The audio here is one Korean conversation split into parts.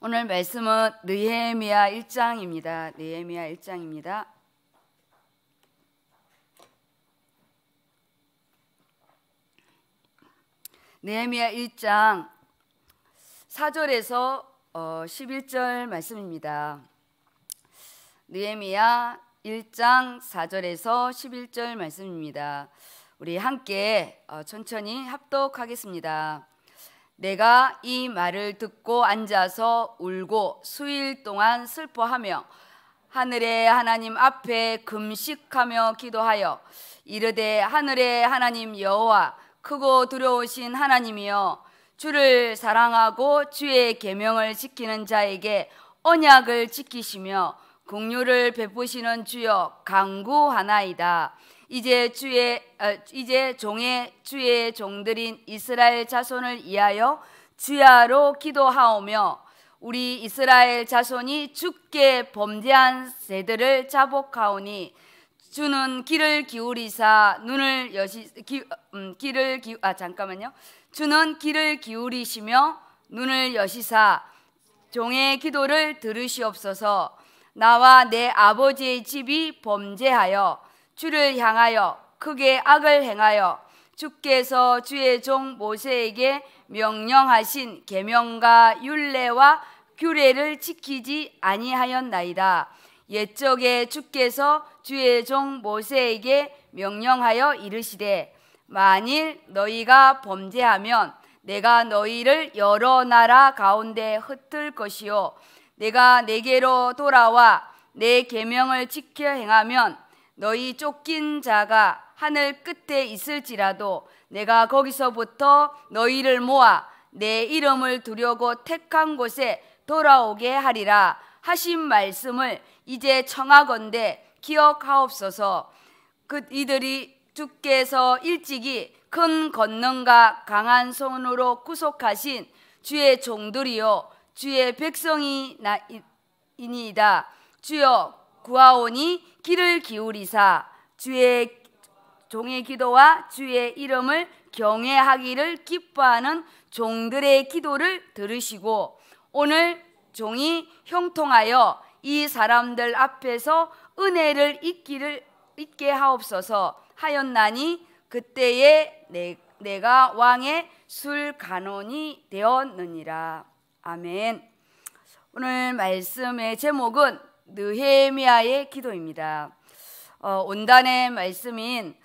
오늘 말씀은 느헤미야 1장입니다. 느헤미야 1장입니다. 느헤미야 1장 4절에서 어, 11절 말씀입니다. 느헤미야 1장 4절에서 11절 말씀입니다. 우리 함께 어, 천천히 합독하겠습니다. 내가 이 말을 듣고 앉아서 울고 수일 동안 슬퍼하며 하늘의 하나님 앞에 금식하며 기도하여 이르되 하늘의 하나님 여호와 크고 두려우신 하나님이여 주를 사랑하고 주의 계명을 지키는 자에게 언약을 지키시며 긍휼을 베푸시는 주여 강구하나이다. 이제 주의 어, 이제 종의 주의 종들인 이스라엘 자손을 위하여 주야로 기도하오며 우리 이스라엘 자손이 죽게 범죄한 세들을 자복하오니 주는 길을 기울이사 눈을 여시 기, 음, 길을 기, 아 잠깐만요. 주는 길을 기울이시며 눈을 여시사 종의 기도를 들으시옵소서. 나와 내 아버지의 집이 범죄하여 주를 향하여 크게 악을 행하여 주께서 주의 종 모세에게 명령하신 계명과 율례와 규례를 지키지 아니하였나이다. 옛적에 주께서 주의 종 모세에게 명령하여 이르시되 만일 너희가 범죄하면 내가 너희를 여러 나라 가운데 흩을 것이요 내가 내게로 돌아와 내 계명을 지켜 행하면 너희 쫓긴 자가 하늘 끝에 있을지라도 내가 거기서부터 너희를 모아 내 이름을 두려고 택한 곳에 돌아오게 하리라 하신 말씀을 이제 청하건대 기억하옵소서 그 이들이 주께서 일찍이 큰 권능과 강한 손으로 구속하신 주의 종들이요 주의 백성이니이다 나이 주여 구하오니 길을 기울이사 주의 종의 기도와 주의 이름을 경외하기를 기뻐하는 종들의 기도를 들으시고 오늘 종이 형통하여 이 사람들 앞에서 은혜를 잊기를 잊게 하옵소서 하였나니 그때에 내, 내가 왕의 술간원이 되었느니라 아멘. 오늘 말씀의 제목은 느헤미아의 기도입니다. 어, 온단의 말씀인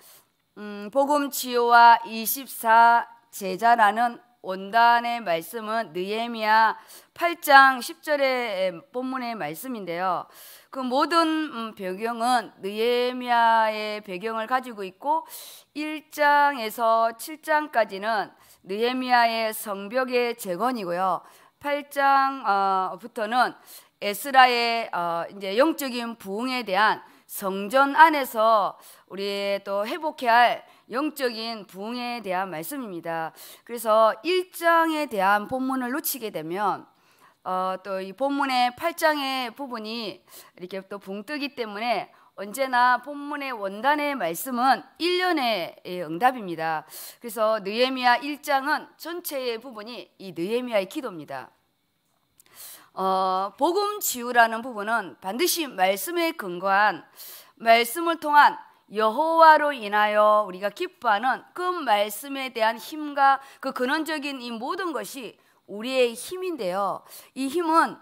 음, 복음 치유와 24 제자라는 온단의 말씀은 느헤미야 8장 10절의 본문의 말씀인데요. 그 모든 음, 배경은 느헤미야의 배경을 가지고 있고 1장에서 7장까지는 느헤미야의 성벽의 재건이고요. 8장부터는 에스라의 어, 이제 영적인 부흥에 대한 성전 안에서 우리 또 회복해야 할 영적인 부흥에 대한 말씀입니다. 그래서 1장에 대한 본문을 놓치게 되면 어, 또이 본문의 8장의 부분이 이렇게 또 붕뜨기 때문에 언제나 본문의 원단의 말씀은 1년의 예, 응답입니다. 그래서 느헤미야 1장은 전체의 부분이 이 느헤미야의 기도입니다. 어, 복음 치유라는 부분은 반드시 말씀에 근거한 말씀을 통한 여호와로 인하여 우리가 기뻐하는 그 말씀에 대한 힘과 그 근원적인 이 모든 것이 우리의 힘인데요. 이 힘은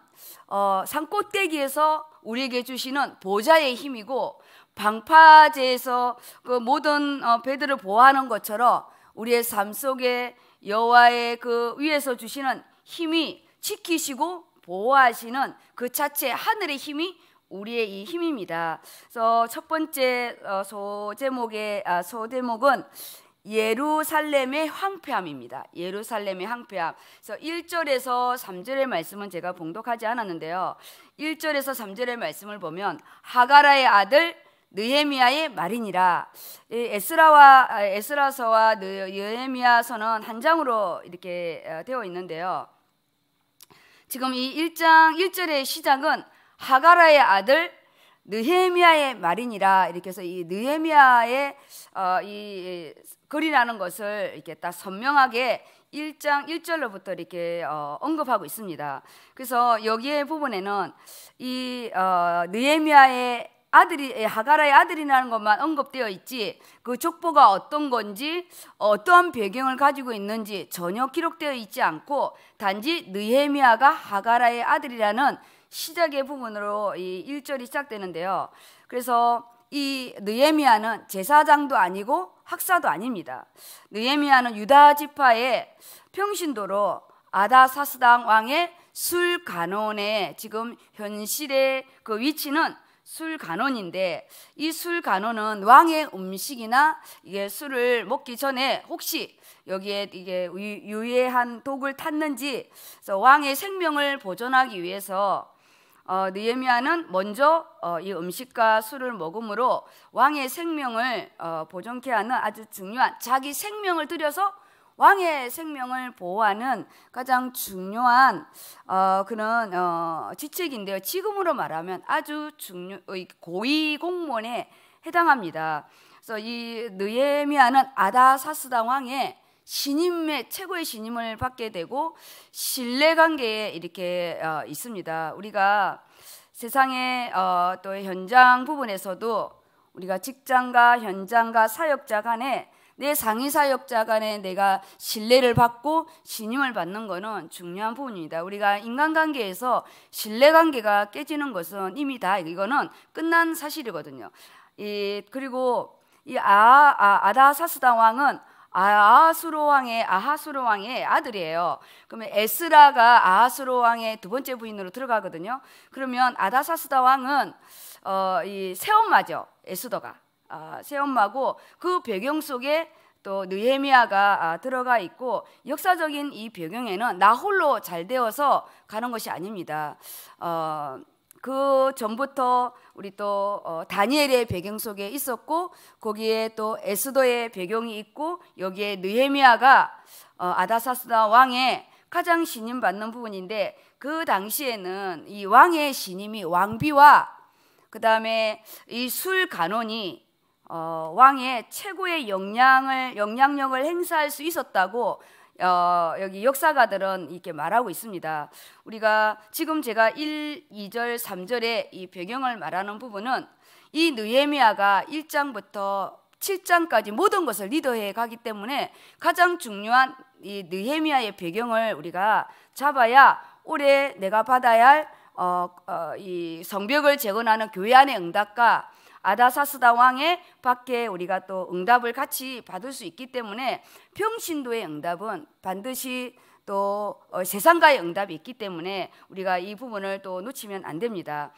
어, 산꼭대기에서 우리에게 주시는 보좌의 힘이고 방파제에서 그 모든 어, 배들을 보호하는 것처럼 우리의 삶 속에 여호와의 그 위에서 주시는 힘이 지키시고 보호하시는 그 자체 하늘의 힘이 우리의 이 힘입니다. 그래서 첫 번째 어, 소제목의 아, 소제목은 예루살렘의 황폐함입니다. 예루살렘의 황폐함. 그래서 1절에서 3절의 말씀은 제가 봉독하지 않았는데요. 1절에서 3절의 말씀을 보면 하가라의 아들 느헤미야의 말이니라. 에스라와 아, 에스라서와 느헤미야서는 한 장으로 이렇게 어, 되어 있는데요. 지금 이 1장 1절의 시작은 하가라의 아들 느헤미아의 말이니라 이렇게 해서 이느헤미아의 어, 이 글이라는 것을 이렇게 딱 선명하게 1장 1절로부터 이렇게 어, 언급하고 있습니다. 그래서 여기에 부분에는 이 어, 느헤미아의 아들이 예, 하가라의 아들이라는 것만 언급되어 있지 그 족보가 어떤 건지 어떠한 배경을 가지고 있는지 전혀 기록되어 있지 않고 단지 느헤미아가 하가라의 아들이라는 시작의 부분으로 이일절이 시작되는데요. 그래서 이느헤미아는 제사장도 아니고 학사도 아닙니다. 느헤미아는 유다 지파의 평신도로 아다사스당 왕의 술간원의 지금 현실의 그 위치는 술간원인데 이 술간원은 왕의 음식이나 이게 술을 먹기 전에 혹시 여기에 이게 유해한 독을 탔는지 그래서 왕의 생명을 보존하기 위해서 어, 느헤미야는 먼저 어, 이 음식과 술을 먹음으로 왕의 생명을 어, 보존케 하는 아주 중요한 자기 생명을 들여서 왕의 생명을 보호하는 가장 중요한 어, 그런 어, 지책인데요 지금으로 말하면 아주 중요 고위 공무원에 해당합니다. 그래서 이 느헤미야는 아다사스다 왕의 신임의 최고의 신임을 받게 되고 신뢰 관계에 이렇게 어, 있습니다. 우리가 세상의 어, 또 현장 부분에서도 우리가 직장과 현장과 사역자 간에 내 상의사역자 간에 내가 신뢰를 받고 신임을 받는 것은 중요한 부분입니다. 우리가 인간관계에서 신뢰관계가 깨지는 것은 이미 다 이거는 끝난 사실이거든요. 이, 그리고 이 아, 아, 아다사스다 왕은 아하수로 왕의 아하수로 왕의 아들이에요. 그러면 에스라가 아하수로 왕의 두 번째 부인으로 들어가거든요. 그러면 아다사스다 왕은 어, 이 새엄마죠 에스더가. 아, 새엄마고 그 배경 속에 또느헤미아가 아, 들어가 있고 역사적인 이 배경에는 나 홀로 잘 되어서 가는 것이 아닙니다. 어, 그 전부터 우리 또 어, 다니엘의 배경 속에 있었고 거기에 또 에스더의 배경이 있고 여기에 느헤미야가 어, 아다사스다 왕의 가장 신임받는 부분인데 그 당시에는 이 왕의 신임이 왕비와 그 다음에 이 술 간원이 어, 왕의 최고의 영향을 영향력을 행사할 수 있었다고 어, 여기 역사가들은 이렇게 말하고 있습니다. 우리가 지금 제가 1, 2절, 3절의 이 배경을 말하는 부분은 이 느헤미야가 1장부터 7장까지 모든 것을 리더해 가기 때문에 가장 중요한 이 느헤미야의 배경을 우리가 잡아야 올해 내가 받아야 할 어, 어, 이 성벽을 재건하는 교회 안의 응답과 아다사스다 왕의 밖에 우리가 또 응답을 같이 받을 수 있기 때문에 평신도의 응답은 반드시 또 어, 세상과의 응답이 있기 때문에 우리가 이 부분을 또 놓치면 안 됩니다.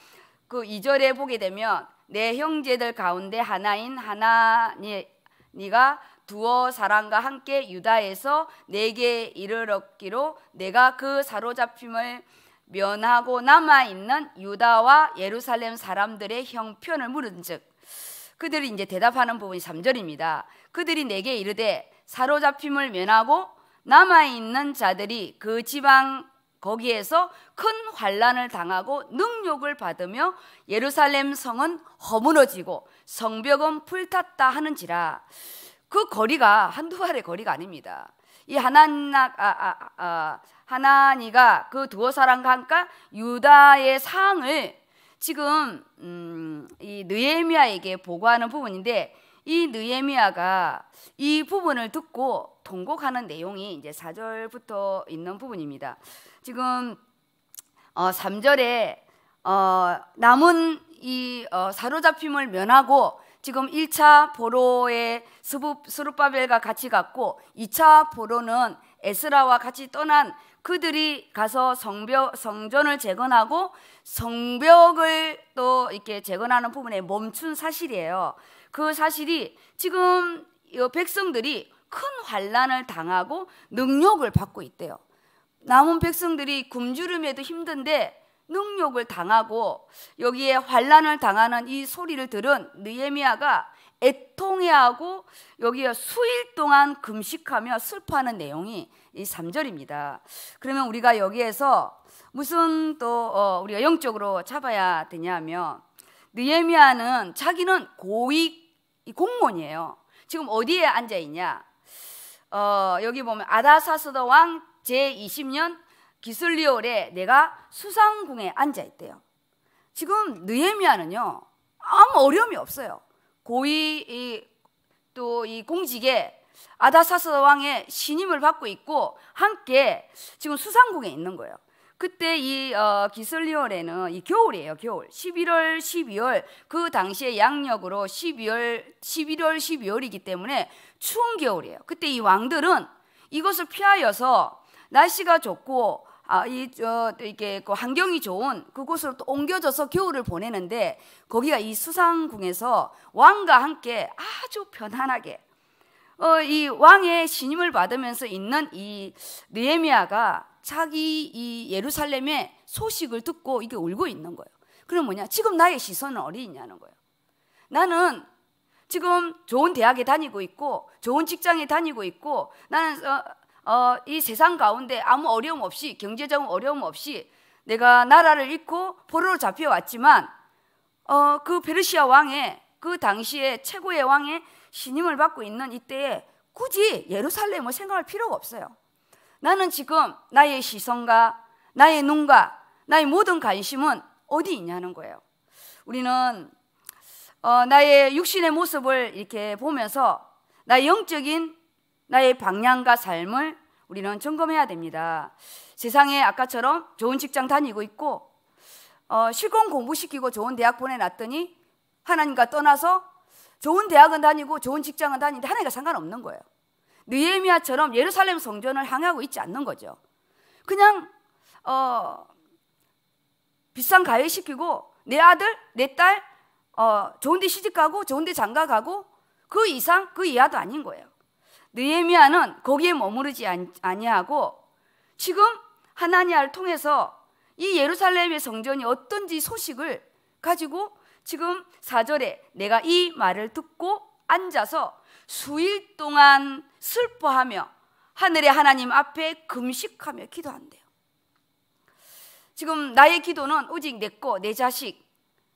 그 2절에 보게 되면 내 형제들 가운데 하나인 하나니 가 두어 사람과 함께 유다에서 내게 이르렀기로 내가 그 사로잡힘을 면하고 남아 있는 유다와 예루살렘 사람들의 형편을 물은즉 그들이 이제 대답하는 부분이 3절입니다. 그들이 내게 이르되 사로잡힘을 면하고 남아 있는 자들이 그 지방 거기에서 큰 환란을 당하고 능욕을 받으며 예루살렘 성은 허물어지고 성벽은 풀탔다 하는지라 그 거리가 한두 발의 거리가 아닙니다. 이 하나나 아, 아, 아, 하나니가 그 두어 사람과 함께 그러니까 유다의 상을 지금 음, 이느헤미아에게 보고하는 부분인데 이느에미아가이 부분을 듣고 통곡하는 내용이 이제 4절부터 있는 부분입니다. 지금 어, 3절에 어, 남은 이 어, 사로잡힘을 면하고 지금 1차 보로의 스룹바벨과 같이 갔고 2차 보로는 에스라와 같이 떠난 그들이 가서 성벽, 성전을 재건하고 성벽을 또 이렇게 재건하는 부분에 멈춘 사실이에요. 그 사실이 지금 백성들이 큰 환란을 당하고 능욕을 받고 있대요. 남은 백성들이 굶주림에도 힘든데 능욕을 당하고 여기에 환란을 당하는 이 소리를 들은 느예미아가 애통해하고 여기에 수일 동안 금식하며 슬퍼하는 내용이 이 3절입니다. 그러면 우리가 여기에서 무슨 또 어, 우리가 영적으로 잡아야 되냐면 느헤미야는 자기는 고위 공무원이에요. 지금 어디에 앉아 있냐? 어, 여기 보면 아다사스다 왕 제20년 기술리올에 내가 수상궁에 앉아 있대요. 지금 느헤미야는요 아무 어려움이 없어요. 고위 또 이 공직에 아다사스 왕의 신임을 받고 있고 함께 지금 수상궁에 있는 거예요. 그때 이 어, 기슬리올에는 이 겨울이에요, 겨울. 11월, 12월 그 당시에 양력으로 12월, 11월, 12월이기 때문에 추운 겨울이에요. 그때 이 왕들은 이것을 피하여서 날씨가 좋고 아, 이, 저, 이렇게 그 환경이 좋은 그곳으로 또 옮겨져서 겨울을 보내는데 거기가 이 수상궁에서 왕과 함께 아주 편안하게 어, 이 왕의 신임을 받으면서 있는 이 느헤미야가 자기 이 예루살렘의 소식을 듣고 이게 울고 있는 거예요. 그럼 뭐냐? 지금 나의 시선은 어디 있냐는 거예요. 나는 지금 좋은 대학에 다니고 있고 좋은 직장에 다니고 있고 나는 어, 어, 이 세상 가운데 아무 어려움 없이 경제적 어려움 없이 내가 나라를 잃고 포로로 잡혀왔지만 어, 그 페르시아 왕의 그 당시에 최고의 왕의 신임을 받고 있는 이때에 굳이 예루살렘을 생각할 필요가 없어요. 나는 지금 나의 시선과 나의 눈과 나의 모든 관심은 어디 있냐는 거예요. 우리는 어, 나의 육신의 모습을 이렇게 보면서 나의 영적인 나의 방향과 삶을 우리는 점검해야 됩니다. 세상에 아까처럼 좋은 직장 다니고 있고 어, 실권 공부시키고 좋은 대학 보내놨더니 하나님과 떠나서 좋은 대학은 다니고 좋은 직장은 다니는데 하나님과 상관없는 거예요. 느헤미아처럼 예루살렘 성전을 향하고 있지 않는 거죠. 그냥 어, 비싼 가외 시키고 내 아들, 내 딸, 어, 좋은 데 시집 가고 좋은 데 장가 가고 그 이상 그 이하도 아닌 거예요. 느에미아는 거기에 머무르지 아니하고 지금 하나니아를 통해서 이 예루살렘의 성전이 어떤지 소식을 가지고 지금 4절에 내가 이 말을 듣고 앉아서 수일 동안 슬퍼하며 하늘의 하나님 앞에 금식하며 기도한대요. 지금 나의 기도는 오직 내 거, 내 자식,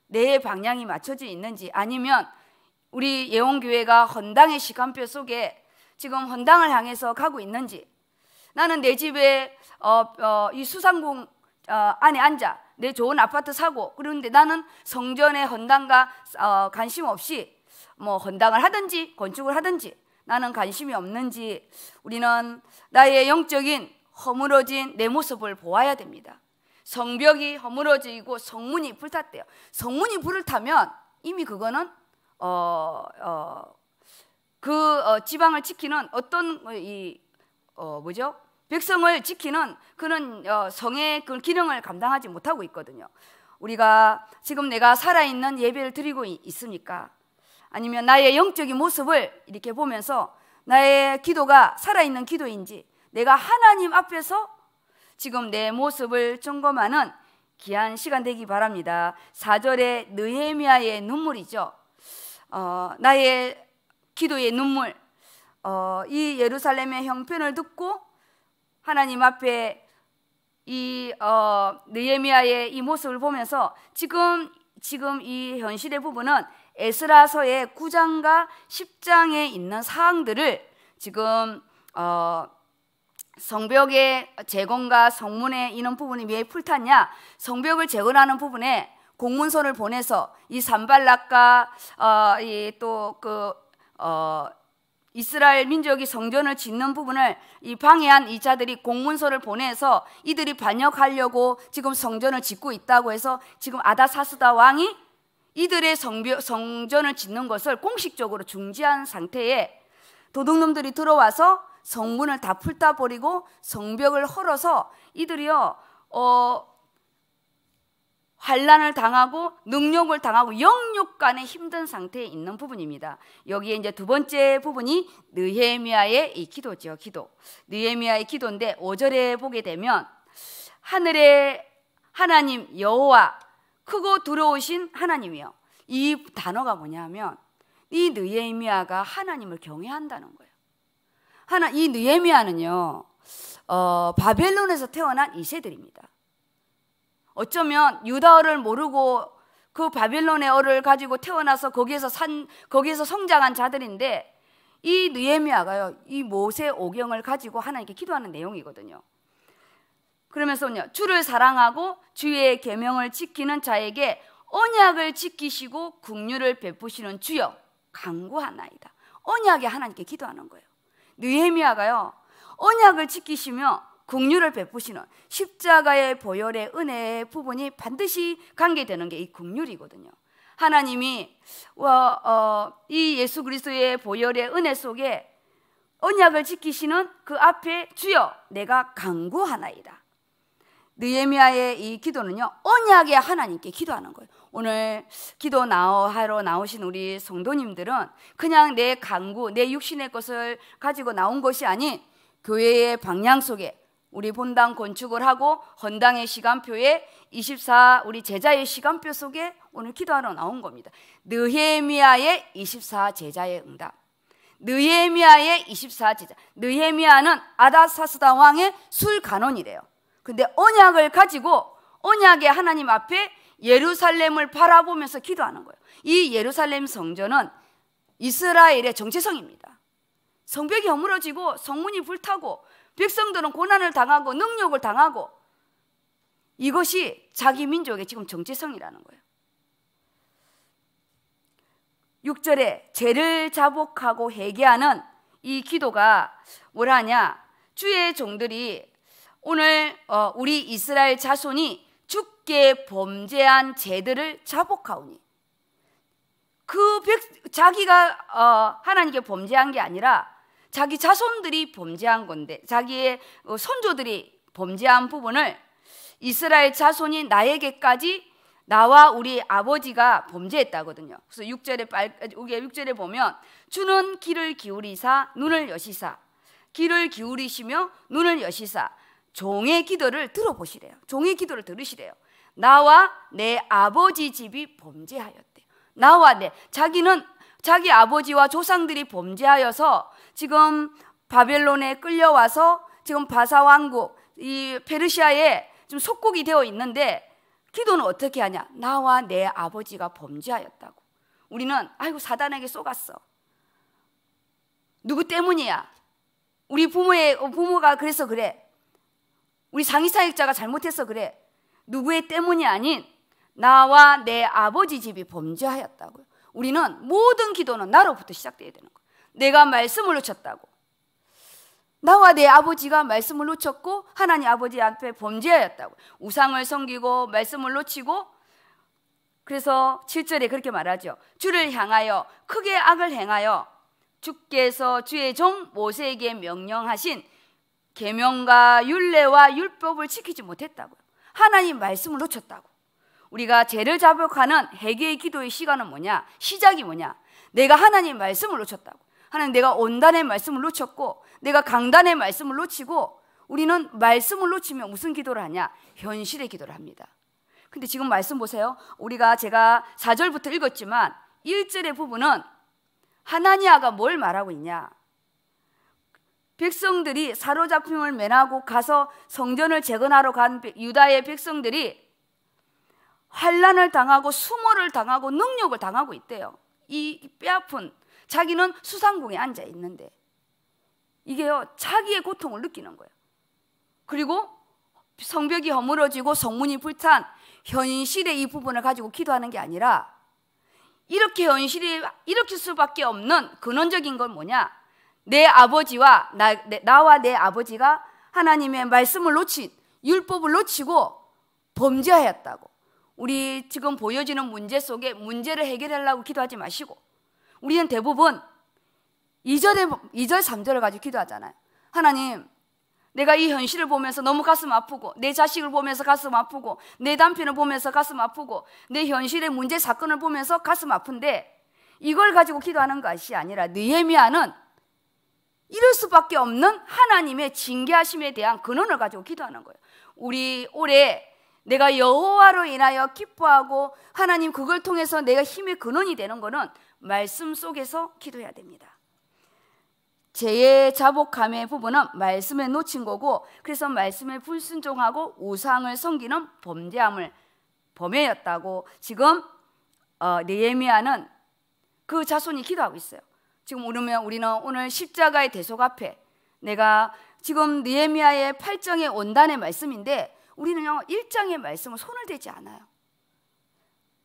내 방향이 맞춰져 있는지 아니면 우리 예원교회가 헌당의 시간표 속에 지금 헌당을 향해서 가고 있는지 나는 내 집에 어, 어, 이 수상공 어, 안에 앉아 내 좋은 아파트 사고 그런데 나는 성전의 헌당과 어, 관심 없이 뭐 헌당을 하든지 건축을 하든지 나는 관심이 없는지 우리는 나의 영적인 허물어진 내 모습을 보아야 됩니다. 성벽이 허물어지고 성문이 불탔대요. 성문이 불을 타면 이미 그거는 어, 어, 그 어, 지방을 지키는 어떤 뭐, 이 어, 뭐죠? 백성을 지키는 그런 어, 성의 그 기능을 감당하지 못하고 있거든요. 우리가 지금 내가 살아있는 예배를 드리고 있습니까? 아니면 나의 영적인 모습을 이렇게 보면서 나의 기도가 살아있는 기도인지 내가 하나님 앞에서 지금 내 모습을 점검하는 귀한 시간 되기 바랍니다. 4절의 느헤미야의 눈물이죠. 어, 나의 기도의 눈물, 어, 이 예루살렘의 형편을 듣고 하나님 앞에 이 어, 느헤미야의 이 모습을 보면서 지금 지금 이 현실의 부분은 에스라서의 9장과 10장에 있는 사항들을 지금 어, 성벽의 재건과 성문에 있는 부분이 왜 풀탔냐? 성벽을 재건하는 부분에 공문서를 보내서 이 산발락과 어, 이또그 어, 이스라엘 민족이 성전을 짓는 부분을 이 방해한 이 자들이 공문서를 보내서 이들이 반역하려고 지금 성전을 짓고 있다고 해서 지금 아다사스다 왕이 이들의 성비, 성전을 짓는 것을 공식적으로 중지한 상태에 도둑놈들이 들어와서 성문을 다 풀다 버리고 성벽을 헐어서 이들이요 어, 환란을 당하고 능욕을 당하고 영육간에 힘든 상태에 있는 부분입니다. 여기에 이제 두 번째 부분이 느헤미야의 이 기도죠. 기도. 느헤미야의 기도인데 5절에 보게 되면 하늘의 하나님 여호와 크고 두려우신 하나님이요. 이 단어가 뭐냐면 이 느헤미야가 하나님을 경외한다는 거예요. 하나 이 느헤미야는요. 어, 바벨론에서 태어난 이세들입니다. 어쩌면 유다어를 모르고 그 바빌론의 어를 가지고 태어나서 거기에서 산 거기에서 성장한 자들인데 이 느헤미야가요. 이 모세 오경을 가지고 하나님께 기도하는 내용이거든요. 그러면서요. 주를 사랑하고 주의 계명을 지키는 자에게 언약을 지키시고 국류를 베푸시는 주여 강구하나이다. 언약에 하나님께 기도하는 거예요. 느헤미야가요. 언약을 지키시며 국류를 베푸시는 십자가의 보혈의 은혜의 부분이 반드시 관계되는 게 이 국률이거든요. 하나님이 와, 어, 이 예수 그리스도의 보혈의 은혜 속에 언약을 지키시는 그 앞에 주여 내가 강구하나이다. 느헤미야의 이 기도는요 언약의 하나님께 기도하는 거예요. 오늘 기도 나오 하러 나오신 우리 성도님들은 그냥 내 강구, 내 육신의 것을 가지고 나온 것이 아닌 교회의 방향 속에 우리 본당 건축을 하고 헌당의 시간표에 24 우리 제자의 시간표 속에 오늘 기도하러 나온 겁니다. 느헤미야의 24 제자의 응답. 느헤미야의 24 제자. 느헤미야는 아다사스다 왕의 술간원이래요. 근데 언약을 가지고 언약의 하나님 앞에 예루살렘을 바라보면서 기도하는 거예요. 이 예루살렘 성전은 이스라엘의 정체성입니다. 성벽이 허물어지고 성문이 불타고 백성들은 고난을 당하고 능력을 당하고 이것이 자기 민족의 지금 정체성이라는 거예요. 6절에 죄를 자복하고 회개하는 이 기도가 뭐 하냐? 주의 종들이 오늘 어, 우리 이스라엘 자손이 죽게 범죄한 죄들을 자복하오니 그 백, 자기가 어, 하나님께 범죄한 게 아니라 자기 자손들이 범죄한 건데 자기의 어, 선조들이 범죄한 부분을 이스라엘 자손이 나에게까지 나와 우리 아버지가 범죄했다거든요. 그래서 6절에 빨 이게 6절에 보면 주는 길을 기울이사 눈을 여시사 길을 기울이시며 눈을 여시사 종의 기도를 들어보시래요. 종의 기도를 들으시래요. 나와 내 아버지 집이 범죄하였대요. 나와 내 자기는 자기 아버지와 조상들이 범죄하여서 지금 바벨론에 끌려와서 지금 바사 왕국 이 페르시아에 지금 속국이 되어 있는데 기도는 어떻게 하냐? 나와 내 아버지가 범죄하였다고. 우리는 아이고 사단에게 속았어. 누구 때문이야? 우리 부모의 부모가 그래서 그래. 우리 상의사역자가 잘못해서 그래. 누구의 때문이 아닌 나와 내 아버지 집이 범죄하였다고요. 우리는 모든 기도는 나로부터 시작되어야 되는 거예요. 내가 말씀을 놓쳤다고. 나와 내 아버지가 말씀을 놓쳤고 하나님 아버지 앞에 범죄하였다고. 우상을 섬기고 말씀을 놓치고 그래서 7절에 그렇게 말하죠. 주를 향하여 크게 악을 행하여 주께서 주의 종 모세에게 명령하신 계명과 율례와 율법을 지키지 못했다고요. 하나님 말씀을 놓쳤다고. 우리가 죄를 자복하는 회개의 기도의 시간은 뭐냐? 시작이 뭐냐? 내가 하나님 말씀을 놓쳤다고. 하나님 내가 온단의 말씀을 놓쳤고 내가 강단의 말씀을 놓치고 우리는 말씀을 놓치면 무슨 기도를 하냐? 현실의 기도를 합니다. 근데 지금 말씀 보세요. 우리가 제가 4절부터 읽었지만 1절의 부분은 하나니아가 뭘 말하고 있냐? 백성들이 사로잡힘을 면하고 가서 성전을 재건하러 간 유다의 백성들이 환란을 당하고 수모를 당하고 능력을 당하고 있대요. 이 뼈아픈 자기는 수상궁에 앉아 있는데 이게요 자기의 고통을 느끼는 거예요. 그리고 성벽이 허물어지고 성문이 불탄 현실의 이 부분을 가지고 기도하는 게 아니라 이렇게 현실이 일으킬 수밖에 없는 근원적인 건 뭐냐? 내 아버지와 나, 내, 나와 내 아버지가 하나님의 말씀을 놓친 율법을 놓치고 범죄하였다고. 우리 지금 보여지는 문제 속에 문제를 해결하려고 기도하지 마시고 우리는 대부분 2절에, 2절, 3절을 가지고 기도하잖아요. 하나님, 내가 이 현실을 보면서 너무 가슴 아프고, 내 자식을 보면서 가슴 아프고, 내 남편을 보면서 가슴 아프고, 내 현실의 문제 사건을 보면서 가슴 아픈데, 이걸 가지고 기도하는 것이 아니라, 느헤미아는 이럴 수밖에 없는 하나님의 징계하심에 대한 근원을 가지고 기도하는 거예요. 우리 올해 내가 여호와로 인하여 기뻐하고 하나님 그걸 통해서 내가 힘의 근원이 되는 것은 말씀 속에서 기도해야 됩니다. 죄의 자복함의 부분은 말씀에 놓친 거고 그래서 말씀에 불순종하고 우상을 섬기는 범죄함을 범해였다고 지금 어, 네예미야는 그 자손이 기도하고 있어요. 지금 우리면 우리는 오늘 십자가의 대속 앞에 내가 지금 느헤미야의 8장의 원단의 말씀인데 우리는요 1장의말씀은 손을 대지 않아요.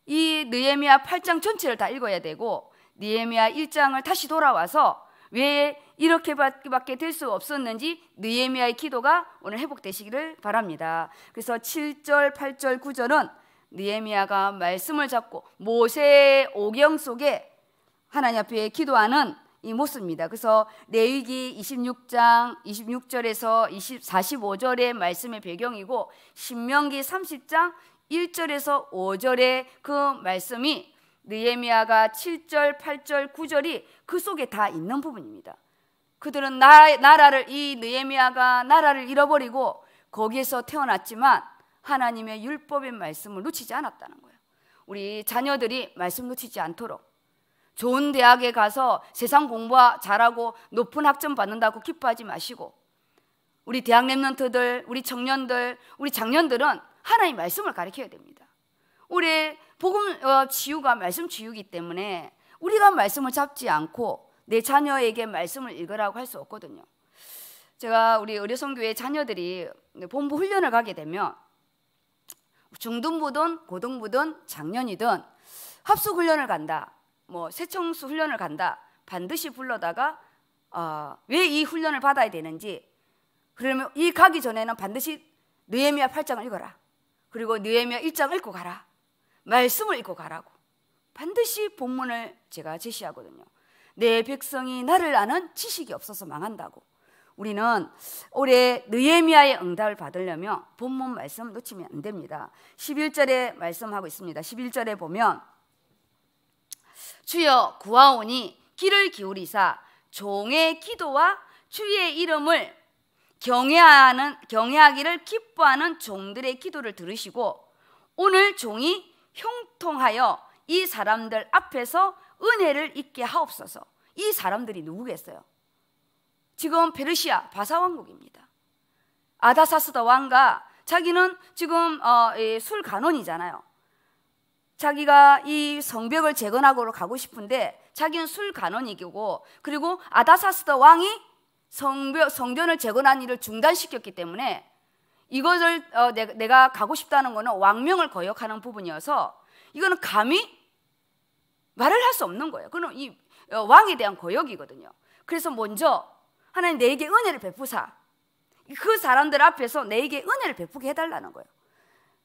이 느헤미야 8장 전체를 다 읽어야 되고 느헤미야 1장을 다시 돌아와서 왜 이렇게밖에 될 수 없었는지 느헤미야의 기도가 오늘 회복되시기를 바랍니다. 그래서 7절, 8절, 9절은 느헤미야가 말씀을 잡고 모세의 오경 속에 하나님 앞에 기도하는 이 모습입니다. 그래서 레위기 26장 26절에서 20, 45절의 말씀의 배경이고 신명기 30장 1절에서 5절의 그 말씀이 느헤미야가 7절, 8절, 9절이 그 속에 다 있는 부분입니다. 그들은 나, 나라를 이 느헤미야가 나라를 잃어버리고 거기에서 태어났지만 하나님의 율법의 말씀을 놓치지 않았다는 거예요. 우리 자녀들이 말씀 놓치지 않도록 좋은 대학에 가서 세상 공부 잘하고 높은 학점 받는다고 기뻐하지 마시고 우리 대학 랩런트들, 우리 청년들, 우리 장년들은 하나님 말씀을 가르쳐야 됩니다. 우리 복음 치유가 어, 말씀 치유기 때문에 우리가 말씀을 잡지 않고 내 자녀에게 말씀을 읽으라고 할 수 없거든요. 제가 우리 의료성교회 자녀들이 본부 훈련을 가게 되면 중등부든 고등부든 장년이든 합숙 훈련을 간다. 뭐 세청수 훈련을 간다. 반드시 불러다가 어, 왜이 훈련을 받아야 되는지 그러면 이 가기 전에는 반드시 느헤미야 8장을 읽어라. 그리고 느헤미야 1장 읽고 가라. 말씀을 읽고 가라고. 반드시 본문을 제가 제시하거든요. 내 백성이 나를 아는 지식이 없어서 망한다고. 우리는 올해 느헤미야의 응답을 받으려면 본문 말씀 놓치면 안 됩니다. 11절에 말씀하고 있습니다. 11절에 보면 주여 구하오니 길을 기울이사 종의 기도와 주의 이름을 경외하는 경외하기를 기뻐하는 종들의 기도를 들으시고 오늘 종이 형통하여 이 사람들 앞에서 은혜를 입게 하옵소서. 이 사람들이 누구겠어요? 지금 페르시아 바사 왕국입니다. 아다사스다 왕과 자기는 지금 어, 술 간원이잖아요. 자기가 이 성벽을 재건하고 가고 싶은데 자기는 술 간원이고 그리고 아다사스다 왕이 성벽, 성전을 재건한 일을 중단시켰기 때문에 이것을 어, 내, 내가 가고 싶다는 것은 왕명을 거역하는 부분이어서 이거는 감히 말을 할 수 없는 거예요. 그는 이 어, 왕에 대한 거역이거든요. 그래서 먼저 하나님 내게 은혜를 베푸사 그 사람들 앞에서 내게 은혜를 베푸게 해달라는 거예요.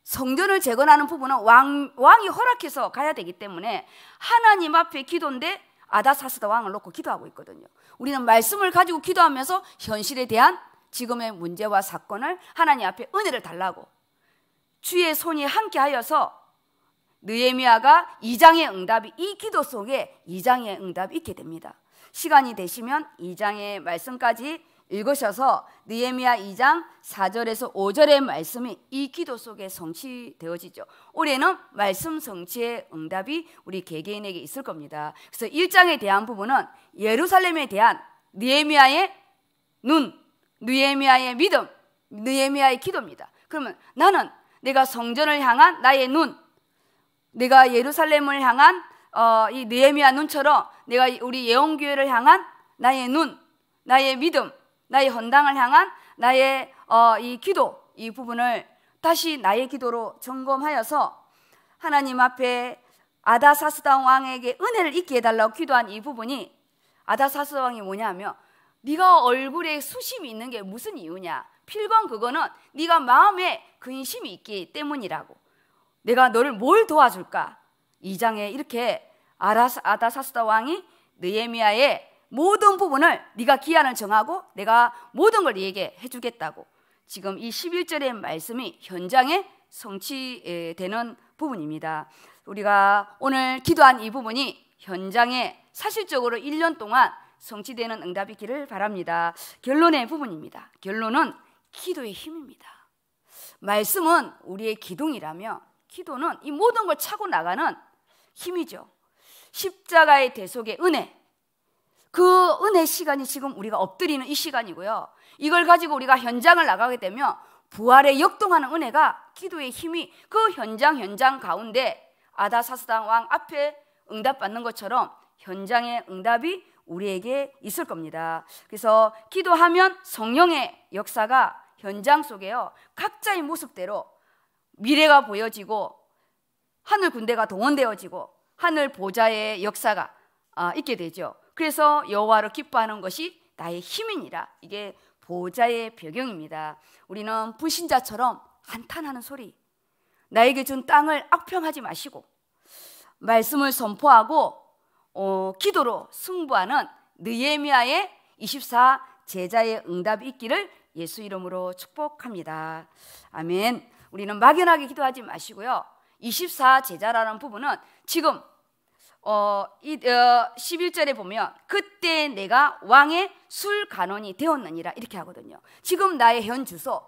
성전을 재건하는 부분은 왕, 왕이 허락해서 가야 되기 때문에 하나님 앞에 기도인데 아다사스다 왕을 놓고 기도하고 있거든요. 우리는 말씀을 가지고 기도하면서 현실에 대한 지금의 문제와 사건을 하나님 앞에 은혜를 달라고 주의 손이 함께하여서 느에미아가 2장의 응답이 이 기도 속에 2장의 응답이 있게 됩니다. 시간이 되시면 2장의 말씀까지 읽으셔서 느헤미야 2장 4절에서 5절의 말씀이 이 기도 속에 성취되어지죠. 올해는 말씀 성취의 응답이 우리 개개인에게 있을 겁니다. 그래서 1장에 대한 부분은 예루살렘에 대한 느헤미야의 눈, 느헤미야의 믿음, 느헤미야의 기도입니다. 그러면 나는 내가 성전을 향한 나의 눈, 내가 예루살렘을 향한 어, 이 느헤미야 눈처럼 내가 우리 예언교회를 향한 나의 눈, 나의 믿음, 나의 헌당을 향한 나의 어, 이 기도 이 부분을 다시 나의 기도로 점검하여서 하나님 앞에 아다사스다 왕에게 은혜를 있게 해달라고 기도한 이 부분이 아다사스 왕이 뭐냐면 네가 얼굴에 수심이 있는 게 무슨 이유냐? 필건 그거는 네가 마음에 근심이 있기 때문이라고. 내가 너를 뭘 도와줄까? 이장에 이렇게 아다사스다 왕이 느에미아의 모든 부분을 네가 기한을 정하고 내가 모든 걸얘게해 주겠다고 지금 이 11절의 말씀이 현장에 성취되는 부분입니다. 우리가 오늘 기도한 이 부분이 현장에 사실적으로 1년 동안 성취되는 응답이기를 바랍니다. 결론의 부분입니다. 결론은 기도의 힘입니다. 말씀은 우리의 기둥이라며 기도는 이 모든 걸 차고 나가는 힘이죠. 십자가의 대속의 은혜, 그 은혜 시간이 지금 우리가 엎드리는 이 시간이고요. 이걸 가지고 우리가 현장을 나가게 되면 부활에 역동하는 은혜가 기도의 힘이 그 현장 현장 가운데 아다사스당 왕 앞에 응답받는 것처럼 현장의 응답이 우리에게 있을 겁니다. 그래서 기도하면 성령의 역사가 현장 속에요. 각자의 모습대로 미래가 보여지고 하늘 군대가 동원되어지고 하늘 보좌의 역사가 아, 있게 되죠. 그래서 여호와를 기뻐하는 것이 나의 힘이니라. 이게 보좌의 배경입니다. 우리는 불신자처럼 한탄하는 소리. 나에게 준 땅을 악평하지 마시고 말씀을 선포하고 어, 기도로 승부하는 느헤미야의 24 제자의 응답이 있기를 예수 이름으로 축복합니다. 아멘. 우리는 막연하게 기도하지 마시고요. 24 제자라는 부분은 지금 어, 이, 어, 11절에 보면 그때 내가 왕의 술간원이 되었느니라 이렇게 하거든요. 지금 나의 현 주소,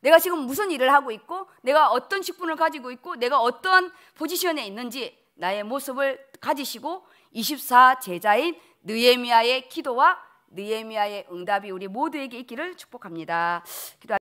내가 지금 무슨 일을 하고 있고, 내가 어떤 식분을 가지고 있고, 내가 어떤 포지션에 있는지 나의 모습을 가지시고 24 제자인 느에미아의 기도와 느에미아의 응답이 우리 모두에게 있기를 축복합니다. 기도